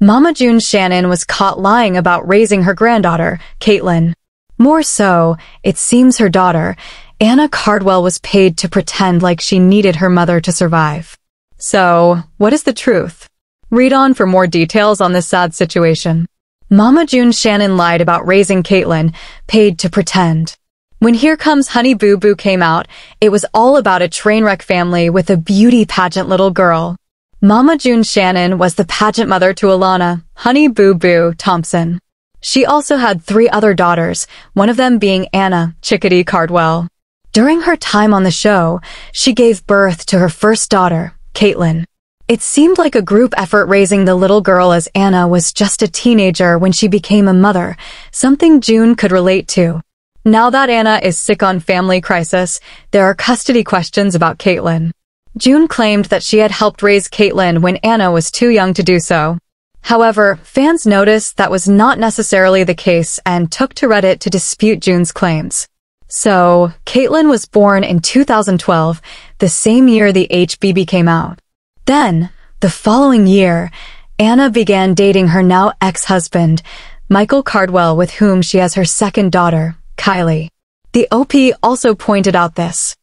Mama June Shannon was caught lying about raising her granddaughter, Caitlin. More so, it seems her daughter, Anna Cardwell was paid to pretend like she needed her mother to survive. So, what is the truth? Read on for more details on this sad situation. Mama June Shannon lied about raising Caitlin, paid to pretend. When Here Comes Honey Boo Boo came out, it was all about a train wreck family with a beauty pageant little girl. Mama June Shannon was the pageant mother to Alana, Honey Boo Boo Thompson. She also had three other daughters, one of them being Anna Chickadee Cardwell. During her time on the show, she gave birth to her first daughter, Caitlin. It seemed like a group effort raising the little girl as Anna was just a teenager when she became a mother, something June could relate to. Now that Anna is sick on family crisis, there are custody questions about Caitlin. June claimed that she had helped raise Caitlyn when Anna was too young to do so. However, fans noticed that was not necessarily the case and took to Reddit to dispute June's claims. So, Caitlyn was born in 2012, the same year the HBB came out. Then, the following year, Anna began dating her now ex-husband, Michael Cardwell, with whom she has her second daughter, Kylie. The OP also pointed out this.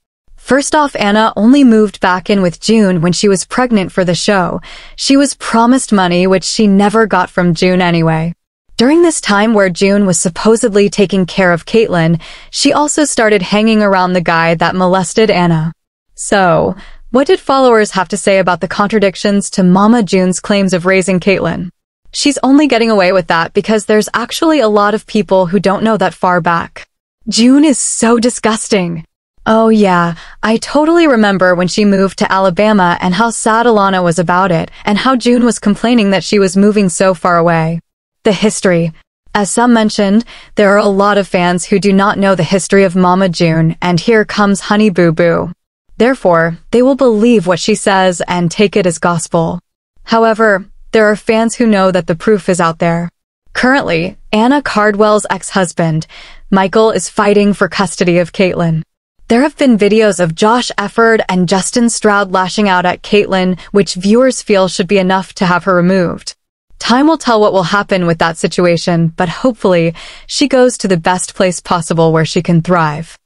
First off, Anna only moved back in with June when she was pregnant for the show. She was promised money, which she never got from June anyway. During this time where June was supposedly taking care of Caitlyn, she also started hanging around the guy that molested Anna. So, what did followers have to say about the contradictions to Mama June's claims of raising Caitlyn? She's only getting away with that because there's actually a lot of people who don't know that far back. June is so disgusting. Oh yeah, I totally remember when she moved to Alabama and how sad Alana was about it, and how June was complaining that she was moving so far away. The history. As some mentioned, there are a lot of fans who do not know the history of Mama June, and here comes Honey Boo Boo. Therefore, they will believe what she says and take it as gospel. However, there are fans who know that the proof is out there. Currently, Anna Cardwell's ex-husband, Michael is fighting for custody of Caitlyn. There have been videos of Josh Efford and Justin Stroud lashing out at Caitlyn, which viewers feel should be enough to have her removed. Time will tell what will happen with that situation, but hopefully, she goes to the best place possible where she can thrive.